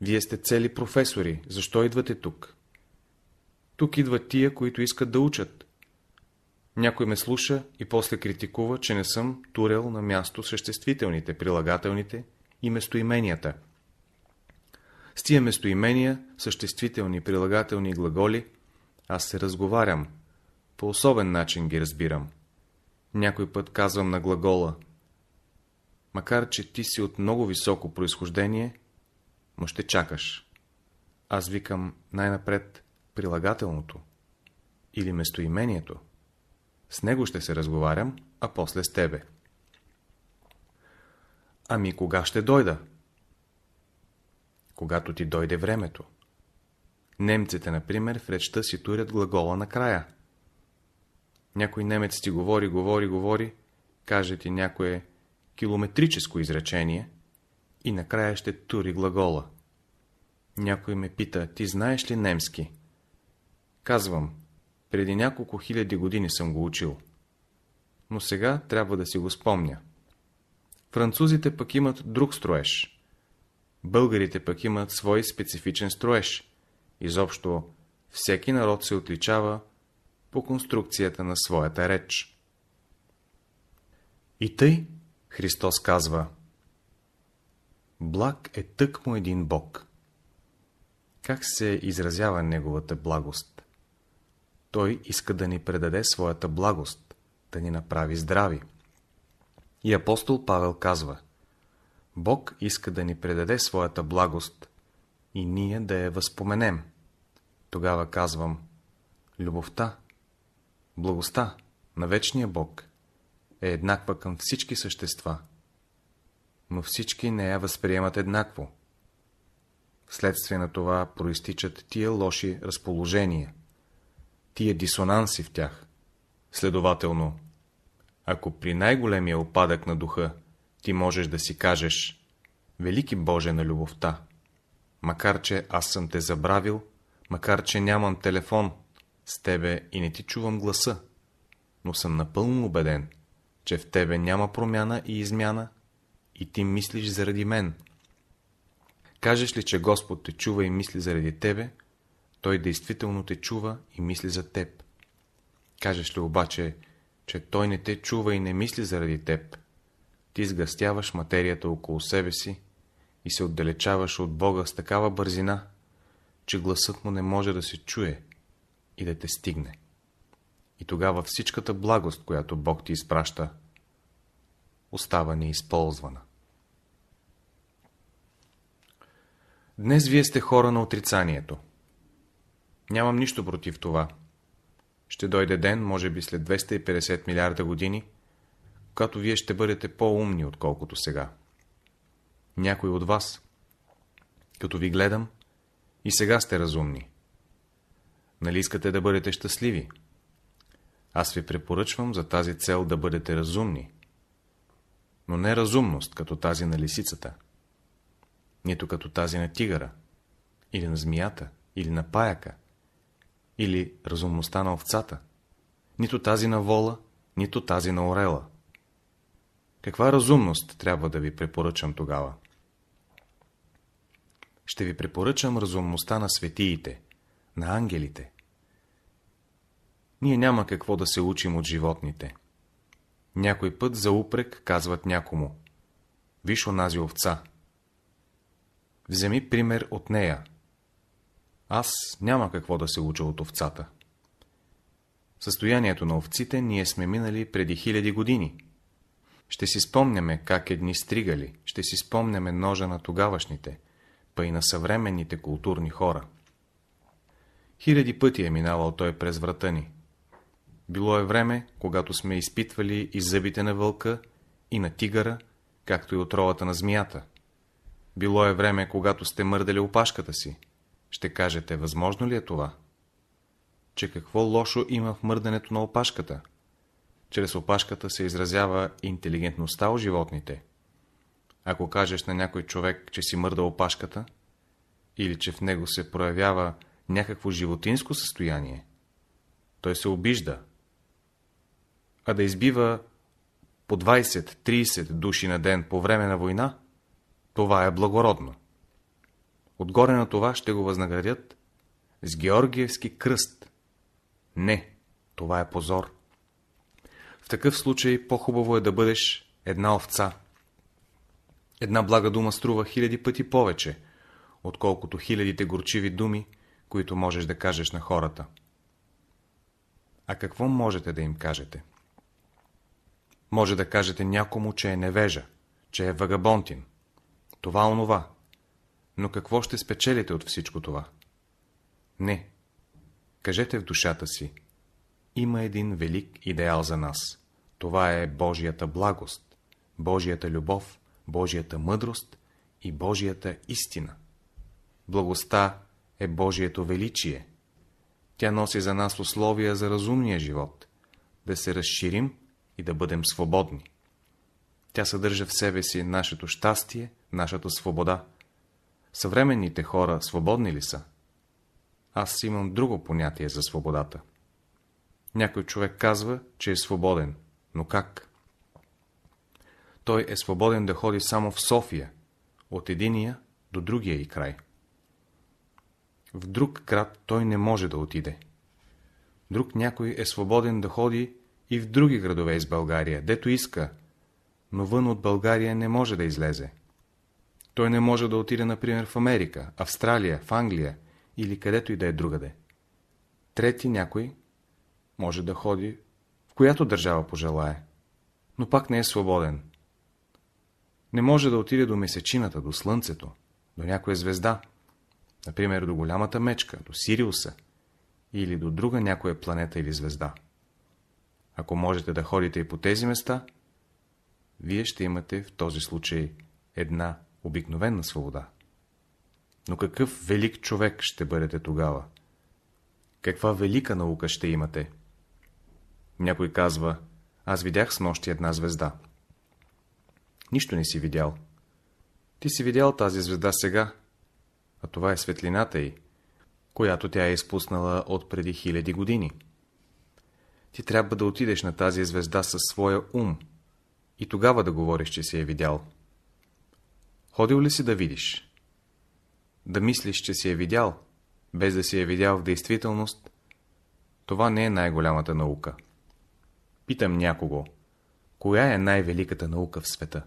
Вие сте цели професори, защо идвате тук? Тук идват тия, които искат да учат. Някой ме слуша и после критикува, че не съм турел на място съществителните, прилагателните и местоименията. С тия местоимения, съществителни, прилагателни глаголи, аз се разговарям. По особен начин ги разбирам. Някой път казвам на глагола. Макар, че ти си от много високо происхождение, но ще чакаш. Аз викам най-напред прилагателното или местоимението. С него ще се разговарям, а после с тебе. Ами кога ще дойда? Когато ти дойде времето. Немците, например, в речта си турят глагола на края. Някой немец ти говори, говори, говори, каже ти някое километрическо изречение и накрая ще тури глагола. Някой ме пита, ти знаеш ли немски? Казвам, преди няколко хиляди години съм го учил. Но сега трябва да си го спомня. Французите пък имат друг строеж. Българите пък имат свой специфичен строеж. Изобщо, всеки народ се отличава по конструкцията на своята реч. И тъй Христос казва Благ е тъкмо един Бог. Как се изразява Неговата благост? Той иска да ни предаде своята благост, да ни направи здрави. И апостол Павел казва, Бог иска да ни предаде своята благост и ние да я възпоменем. Тогава казвам, любовта, благостта на вечния Бог е еднаква към всички същества, но всички не я възприемат еднакво. Вследствие на това проистичат тия лоши разположения тия дисонанси в тях. Следователно, ако при най-големия опадък на духа ти можеш да си кажеш «Велики Боже на любовта», макар че аз съм те забравил, макар че нямам телефон с тебе и не ти чувам гласа, но съм напълно убеден, че в тебе няма промяна и измяна и ти мислиш заради мен. Кажеш ли, че Господ те чува и мисли заради тебе, той действително те чува и мисли за теб. Кажеш ли обаче, че той не те чува и не мисли заради теб, ти сгъстяваш материята около себе си и се отдалечаваш от Бога с такава бързина, че гласът му не може да се чуе и да те стигне. И тогава всичката благост, която Бог ти изпраща, остава неизползвана. Днес вие сте хора на отрицанието. Нямам нищо против това. Ще дойде ден, може би след 250 милиарда години, когато вие ще бъдете по-умни, отколкото сега. Някой от вас, като ви гледам, и сега сте разумни. Нали искате да бъдете щастливи? Аз ви препоръчвам за тази цел да бъдете разумни, но не разумност, като тази на лисицата, нито като тази на тигъра, или на змията, или на паяка, или разумността на овцата, нито тази на вола, нито тази на орела. Каква разумност трябва да ви препоръчам тогава? Ще ви препоръчам разумността на светиите, на ангелите. Ние няма какво да се учим от животните. Някой път за упрек казват някому. Виж онази овца. Вземи пример от нея аз няма какво да се уча от овцата. Състоянието на овците ние сме минали преди хиляди години. Ще си спомняме как едни стригали, ще си спомняме ножа на тогавашните, па и на съвременните културни хора. Хиляди пъти е минавал той през врата ни. Било е време, когато сме изпитвали и зъбите на вълка, и на тигъра, както и отровата на змията. Било е време, когато сте мърдали опашката си, ще кажете, възможно ли е това? Че какво лошо има в мърдането на опашката? Чрез опашката се изразява интелигентността у животните. Ако кажеш на някой човек, че си мърда опашката, или че в него се проявява някакво животинско състояние, той се обижда, а да избива по 20-30 души на ден по време на война, това е благородно. Отгоре на това ще го възнаградят с Георгиевски кръст. Не, това е позор. В такъв случай по-хубаво е да бъдеш една овца. Една блага дума струва хиляди пъти повече, отколкото хилядите горчиви думи, които можеш да кажеш на хората. А какво можете да им кажете? Може да кажете някому, че е невежа, че е вагабонтин. Това онова но какво ще спечелите от всичко това? Не. Кажете в душата си. Има един велик идеал за нас. Това е Божията благост, Божията любов, Божията мъдрост и Божията истина. Благостта е Божието величие. Тя носи за нас условия за разумния живот, да се разширим и да бъдем свободни. Тя съдържа в себе си нашето щастие, нашата свобода, Съвременните хора свободни ли са? Аз имам друго понятие за свободата. Някой човек казва, че е свободен, но как? Той е свободен да ходи само в София, от единия до другия и край. В друг град той не може да отиде. Друг някой е свободен да ходи и в други градове из България, дето иска, но вън от България не може да излезе. Той не може да отиде, например, в Америка, Австралия, в Англия или където и да е другаде. Трети някой може да ходи в която държава пожелае, но пак не е свободен. Не може да отиде до месечината, до слънцето, до някоя звезда, например до голямата мечка, до Сириуса или до друга някоя планета или звезда. Ако можете да ходите и по тези места, вие ще имате в този случай една обикновена свобода. Но какъв велик човек ще бъдете тогава? Каква велика наука ще имате? Някой казва, аз видях с нощи една звезда. Нищо не си видял. Ти си видял тази звезда сега, а това е светлината й, която тя е изпуснала от преди хиляди години. Ти трябва да отидеш на тази звезда със своя ум и тогава да говориш, че си е видял. Ходил ли си да видиш? Да мислиш, че си е видял, без да си е видял в действителност, това не е най-голямата наука. Питам някого, коя е най-великата наука в света?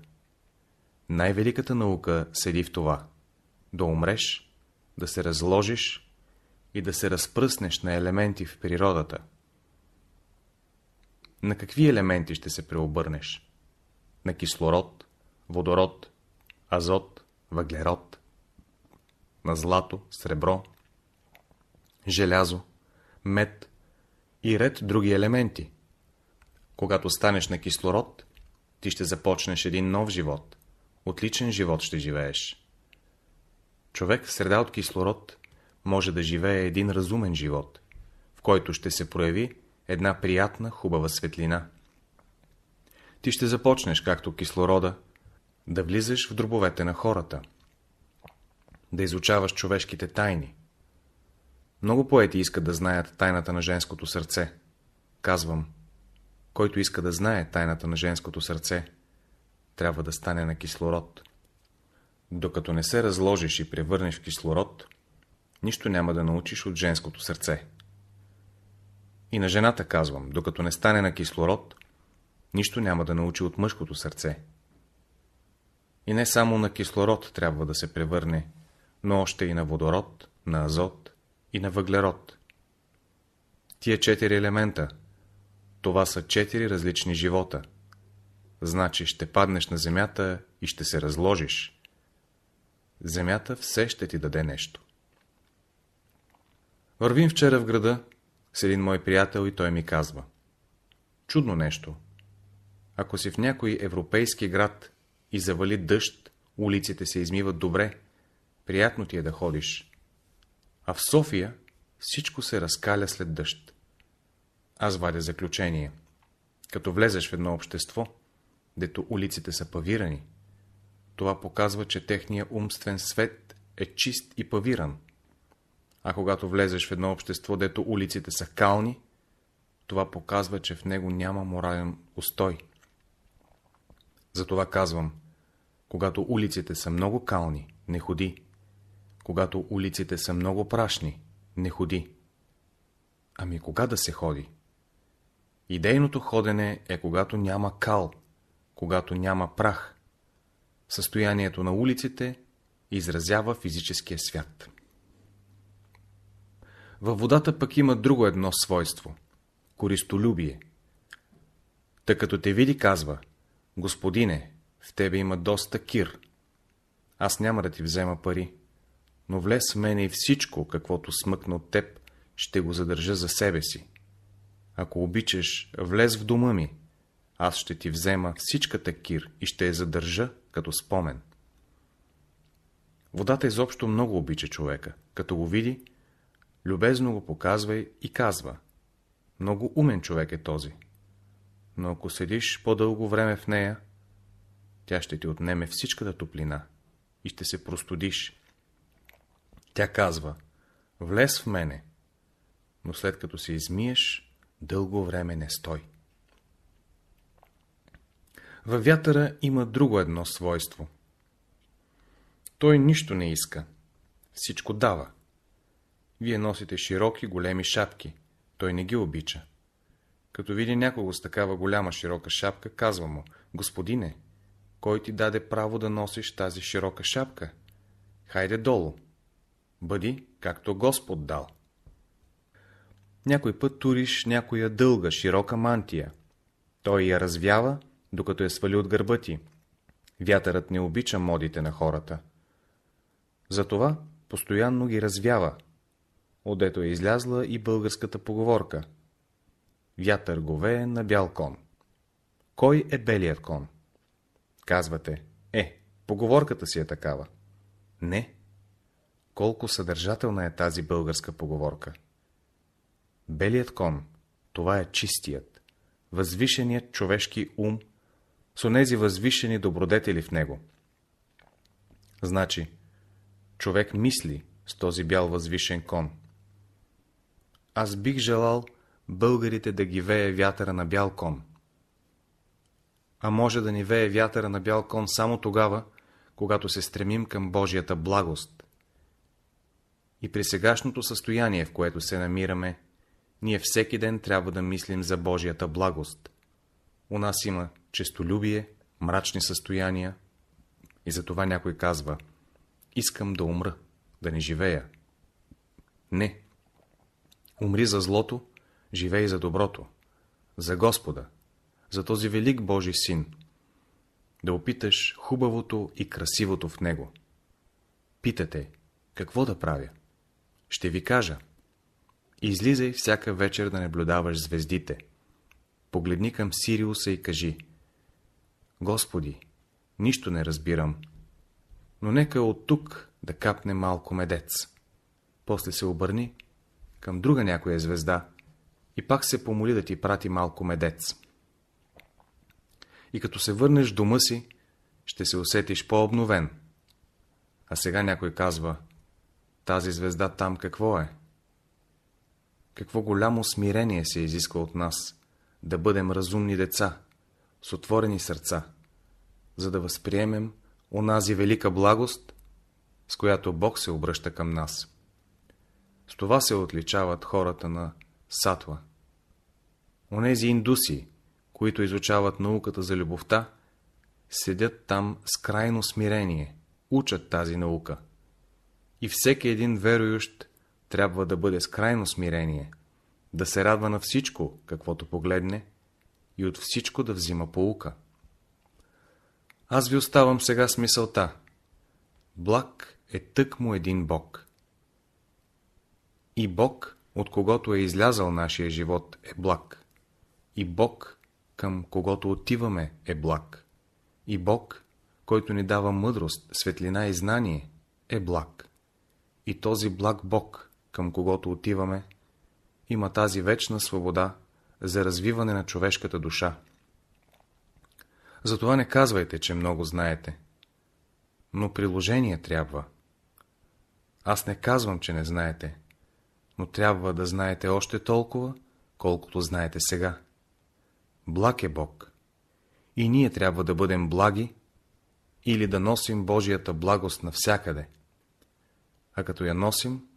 Най-великата наука седи в това – да умреш, да се разложиш и да се разпръснеш на елементи в природата. На какви елементи ще се преобърнеш? На кислород, водород, азот, въглерод, на злато, сребро, желязо, мед и ред други елементи. Когато станеш на кислород, ти ще започнеш един нов живот. Отличен живот ще живееш. Човек в среда от кислород може да живее един разумен живот, в който ще се прояви една приятна, хубава светлина. Ти ще започнеш, както кислорода, да влизаш в дробовете на хората, да изучаваш човешките тайни. Много поети искат да знаят тайната на женското сърце. Казвам, който иска да знае тайната на женското сърце, трябва да стане на кислород. Докато не се разложиш и превърнеш в кислород, нищо няма да научиш от женското сърце. И на жената казвам, докато не стане на кислород, нищо няма да научи от мъжкото сърце. И не само на кислород трябва да се превърне, но още и на водород, на азот и на въглерод. Тия четири елемента, това са четири различни живота. Значи ще паднеш на земята и ще се разложиш. Земята все ще ти даде нещо. Вървим вчера в града с един мой приятел и той ми казва. Чудно нещо. Ако си в някой европейски град и завали дъжд, улиците се измиват добре, приятно ти е да ходиш. А в София всичко се разкаля след дъжд. Аз вадя заключение. Като влезеш в едно общество, дето улиците са павирани, това показва, че техният умствен свет е чист и павиран. А когато влезеш в едно общество, дето улиците са кални, това показва, че в него няма морален устой. Затова казвам, когато улиците са много кални, не ходи. Когато улиците са много прашни, не ходи. Ами кога да се ходи? Идейното ходене е когато няма кал, когато няма прах. Състоянието на улиците изразява физическия свят. Във водата пък има друго едно свойство – користолюбие. Тъй като те види, казва – Господине, в тебе има доста кир. Аз няма да ти взема пари, но влез в мене и всичко, каквото смъкна от теб, ще го задържа за себе си. Ако обичаш, влез в дома ми, аз ще ти взема всичката кир и ще я задържа като спомен. Водата изобщо много обича човека. Като го види, любезно го показва и казва. Много умен човек е този но ако седиш по-дълго време в нея, тя ще ти отнеме всичката топлина и ще се простудиш. Тя казва, влез в мене, но след като се измиеш, дълго време не стой. Във вятъра има друго едно свойство. Той нищо не иска, всичко дава. Вие носите широки, големи шапки, той не ги обича. Като види някого с такава голяма широка шапка, казва му, господине, кой ти даде право да носиш тази широка шапка? Хайде долу. Бъди, както Господ дал. Някой път туриш някоя дълга, широка мантия. Той я развява, докато я свали от гърба ти. Вятърът не обича модите на хората. Затова постоянно ги развява. Отдето е излязла и българската поговорка – вятър говее на бял кон. Кой е белият кон? Казвате, е, поговорката си е такава. Не. Колко съдържателна е тази българска поговорка? Белият кон, това е чистият, възвишеният човешки ум, с онези възвишени добродетели в него. Значи, човек мисли с този бял възвишен кон. Аз бих желал българите да ги вее вятъра на бял кон. А може да ни вее вятъра на бял кон само тогава, когато се стремим към Божията благост. И при сегашното състояние, в което се намираме, ние всеки ден трябва да мислим за Божията благост. У нас има честолюбие, мрачни състояния и затова някой казва «Искам да умра, да не живея». Не. Умри за злото, живей за доброто, за Господа, за този велик Божи син, да опиташ хубавото и красивото в него. Питате, какво да правя? Ще ви кажа. Излизай всяка вечер да наблюдаваш звездите. Погледни към Сириуса и кажи. Господи, нищо не разбирам, но нека от тук да капне малко медец. После се обърни към друга някоя звезда и пак се помоли да ти прати малко медец. И като се върнеш дома си, ще се усетиш по-обновен. А сега някой казва, тази звезда там какво е? Какво голямо смирение се изисква от нас, да бъдем разумни деца, с отворени сърца, за да възприемем онази велика благост, с която Бог се обръща към нас. С това се отличават хората на сатва – Онези индуси, които изучават науката за любовта, седят там с крайно смирение, учат тази наука. И всеки един верующ трябва да бъде с крайно смирение, да се радва на всичко, каквото погледне, и от всичко да взима поука. Аз ви оставам сега с мисълта. Благ е тъкмо един Бог. И Бог, от когото е излязал нашия живот, е благ. И Бог, към когото отиваме, е благ. И Бог, който ни дава мъдрост, светлина и знание, е благ. И този благ Бог, към когото отиваме, има тази вечна свобода за развиване на човешката душа. Затова не казвайте, че много знаете. Но приложение трябва. Аз не казвам, че не знаете, но трябва да знаете още толкова, колкото знаете сега. Благ е Бог. И ние трябва да бъдем благи или да носим Божията благост навсякъде. А като я носим,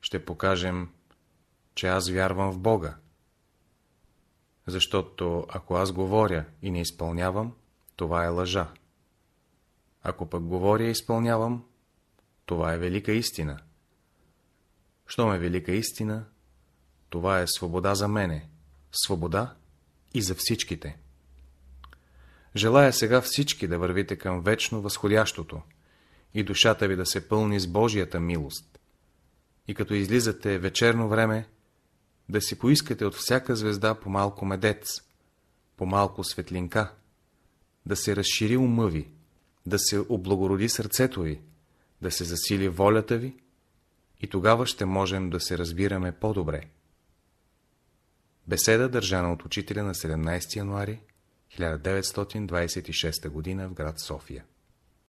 ще покажем, че аз вярвам в Бога. Защото ако аз говоря и не изпълнявам, това е лъжа. Ако пък говоря и изпълнявам, това е велика истина. Щом е велика истина, това е свобода за мене. Свобода, и за всичките. Желая сега всички да вървите към вечно възходящото и душата ви да се пълни с Божията милост. И като излизате вечерно време, да си поискате от всяка звезда по малко медец, по малко светлинка, да се разшири ума ви, да се облагороди сърцето ви, да се засили волята ви и тогава ще можем да се разбираме по-добре. Беседа, държана от учителя на 17 януари 1926 г. в град София.